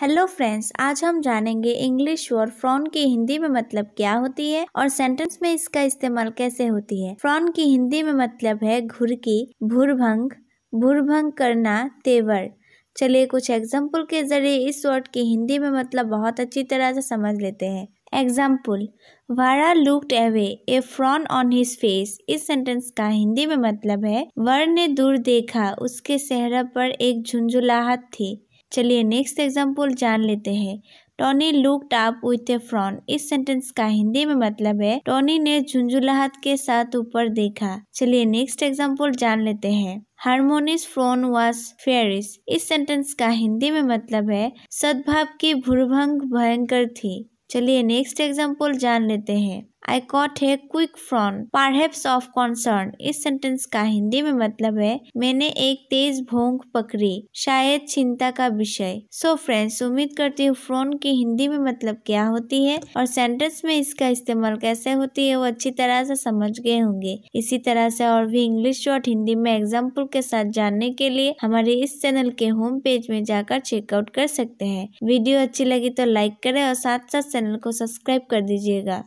hello friends आज हम जानेंगे इंग्लिश वर्ड फ्रॉन की हिंदी में मतलब क्या होती है और सेंटेंस में इसका इस्तेमाल कैसे होती है फ्रॉन की हिंदी में मतलब है घुरकी भूरभंग भूरभंग करना तेवर चलिए कुछ एग्जाम्पल के जरिए इस वर्ड की हिंदी में मतलब बहुत अच्छी तरह से समझ लेते हैं एग्जाम्पल वारा looked away a frown on his face इस सेंटेंस का हिंदी में मतलब है वर ने दूर देखा उसके चेहरा पर एक झुंझुलाहट थी चलिए नेक्स्ट एग्जाम्पल जान लेते हैं Tony looked up with a frown इस सेंटेंस का हिंदी में मतलब है टॉनी ने झुंझुलाहट के साथ ऊपर देखा चलिए नेक्स्ट एग्जाम्पल जान लेते हैं हारमोनिस फ्रोन वॉज फेरिस इस सेंटेंस का हिंदी में मतलब है सद्भाव की भूरभंग भयंकर थी चलिए नेक्स्ट एग्जाम्पल जान लेते हैं आई कॉट है quick frown perhaps of concern इस सेंटेंस का हिंदी में मतलब है मैंने एक तेज भोंग पकड़ी शायद चिंता का विषय सो फ्रेंड्स उम्मीद करती हूँ फ्रॉन की हिंदी में मतलब क्या होती है और सेंटेंस में इसका इस्तेमाल कैसे होती है वो अच्छी तरह से समझ गए होंगे इसी तरह से और भी इंग्लिश और हिंदी में एग्जाम्पल के साथ जानने के लिए हमारे इस चैनल के होम पेज में जाकर चेकआउट कर सकते हैं वीडियो अच्छी लगी तो लाइक करें और साथ साथ चैनल को सब्सक्राइब कर दीजिएगा